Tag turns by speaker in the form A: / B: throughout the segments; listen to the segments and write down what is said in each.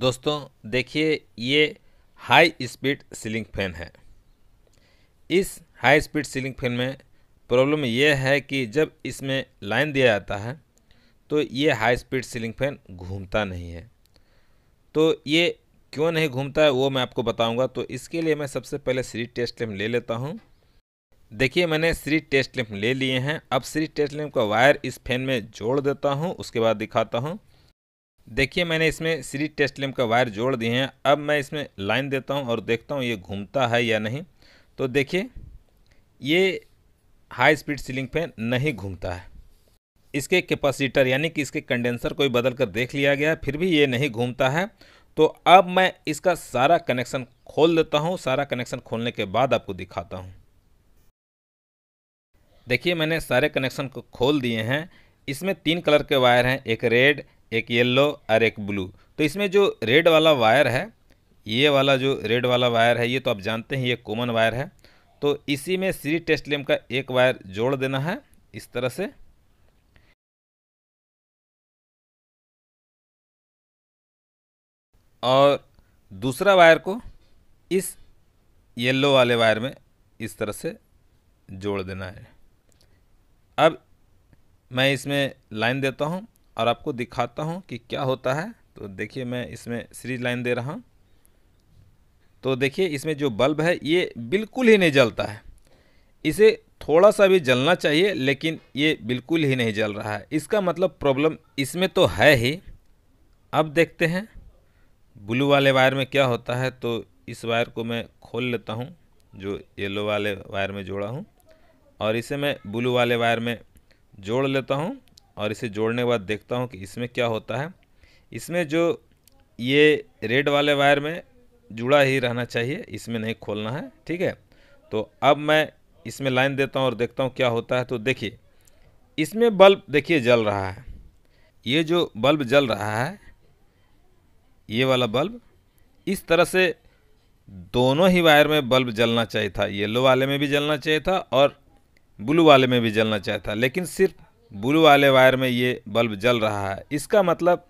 A: दोस्तों देखिए ये हाई स्पीड सीलिंग फैन है इस हाई स्पीड सीलिंग फैन में प्रॉब्लम यह है कि जब इसमें लाइन दिया जाता है तो ये हाई स्पीड सीलिंग फैन घूमता नहीं है तो ये क्यों नहीं घूमता है वो मैं आपको बताऊंगा तो इसके लिए मैं सबसे पहले सीरी टेस्ट लैम्प ले लेता हूं देखिए मैंने सीरी टेस्ट लैम्प ले लिए हैं अब सीरी टेस्ट लैम्प का वायर इस फैन में जोड़ देता हूं उसके बाद दिखाता हूं देखिए मैंने इसमें सीरीज टेस्ट लैम्प का वायर जोड़ दिए हैं अब मैं इसमें लाइन देता हूँ और देखता हूँ ये घूमता है या नहीं तो देखिए ये हाई स्पीड सीलिंग फैन नहीं घूमता है इसके कैपेसिटर यानी कि इसके कंडेंसर को भी बदल कर देख लिया गया फिर भी ये नहीं घूमता है तो अब मैं इसका सारा कनेक्शन खोल देता हूँ सारा कनेक्शन खोलने के बाद आपको दिखाता हूँ देखिए मैंने सारे कनेक्शन को खोल दिए हैं इसमें तीन कलर के वायर हैं एक रेड एक येल्लो और एक ब्लू तो इसमें जो रेड वाला वायर है ये वाला जो रेड वाला वायर है ये तो आप जानते हैं ये कॉमन वायर है तो इसी में सीरी टेस्ट लेम का एक वायर जोड़ देना है इस तरह से और दूसरा वायर को इस येलो वाले वायर में इस तरह से जोड़ देना है अब मैं इसमें लाइन देता हूँ और आपको दिखाता हूँ कि क्या होता है तो देखिए मैं इसमें सीरीज लाइन दे रहा हूँ तो देखिए इसमें जो बल्ब है ये बिल्कुल ही नहीं जलता है इसे थोड़ा सा भी जलना चाहिए लेकिन ये बिल्कुल ही नहीं जल रहा है इसका मतलब प्रॉब्लम इसमें तो है ही अब देखते हैं ब्लू वाले वायर में क्या होता है तो इस वायर को मैं खोल लेता हूँ जो येलो वाले वायर में जोड़ा हूँ और इसे मैं ब्लू वाले वायर में जोड़ लेता हूँ और इसे जोड़ने के बाद देखता हूँ कि इसमें क्या होता है इसमें जो ये रेड वाले वायर में जुड़ा ही रहना चाहिए इसमें नहीं खोलना है ठीक है तो अब मैं इसमें लाइन देता हूँ और देखता हूँ क्या होता है तो देखिए इसमें बल्ब देखिए जल रहा है ये जो बल्ब जल रहा है ये वाला बल्ब इस तरह से दोनों ही वायर में बल्ब जलना चाहिए था येलो वाले में भी जलना चाहिए था और ब्लू वाले में भी जलना चाहिए था लेकिन सिर्फ ब्लू वाले वायर में ये बल्ब जल रहा है इसका मतलब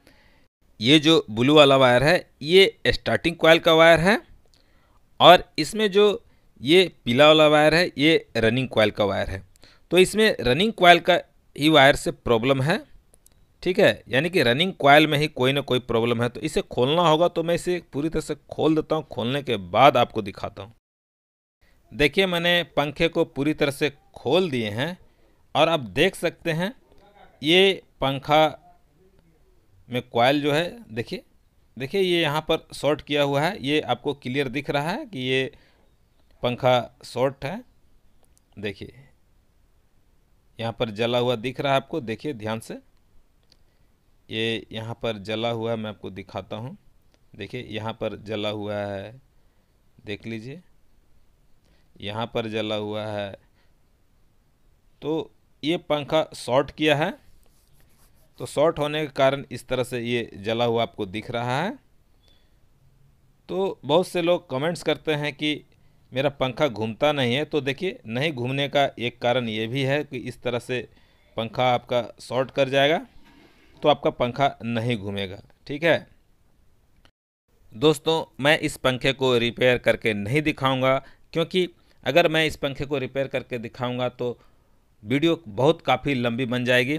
A: ये जो ब्लू वाला वायर है ये स्टार्टिंग कॉयल का वायर है और इसमें जो ये पीला वाला वायर है ये रनिंग कॉयल का वायर है तो इसमें रनिंग कॉयल का ही वायर से प्रॉब्लम है ठीक है यानी कि रनिंग कॉयल में ही कोई ना कोई प्रॉब्लम है तो इसे खोलना होगा तो मैं इसे पूरी तरह से खोल देता हूँ खोलने के बाद आपको दिखाता हूँ देखिए मैंने पंखे को पूरी तरह से खोल दिए हैं और आप देख सकते हैं ये पंखा में कॉयल जो है देखिए देखिए ये यहाँ पर शॉर्ट किया हुआ है ये आपको क्लियर दिख रहा है कि ये पंखा शॉर्ट है देखिए यहाँ पर जला हुआ दिख रहा है आपको देखिए ध्यान से ये यहाँ पर जला हुआ है मैं आपको दिखाता हूँ देखिए यहाँ पर जला हुआ है देख लीजिए यहाँ पर जला हुआ है तो ये पंखा शॉर्ट किया है तो शॉर्ट होने के कारण इस तरह से ये जला हुआ आपको दिख रहा है तो बहुत से लोग कमेंट्स करते हैं कि मेरा पंखा घूमता नहीं है तो देखिए नहीं घूमने का एक कारण ये भी है कि इस तरह से पंखा आपका शॉर्ट कर जाएगा तो आपका पंखा नहीं घूमेगा ठीक है दोस्तों मैं इस पंखे को रिपेयर करके नहीं दिखाऊंगा क्योंकि अगर मैं इस पंखे को रिपेयर करके दिखाऊंगा तो वीडियो बहुत काफ़ी लंबी बन जाएगी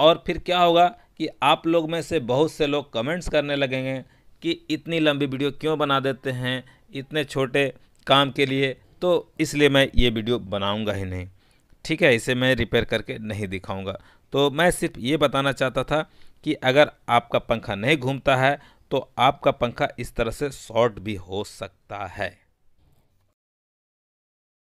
A: और फिर क्या होगा कि आप लोग में से बहुत से लोग कमेंट्स करने लगेंगे कि इतनी लंबी वीडियो क्यों बना देते हैं इतने छोटे काम के लिए तो इसलिए मैं ये वीडियो बनाऊंगा ही नहीं ठीक है इसे मैं रिपेयर करके नहीं दिखाऊंगा तो मैं सिर्फ ये बताना चाहता था कि अगर आपका पंखा नहीं घूमता है तो आपका पंखा इस तरह से शॉर्ट भी हो सकता है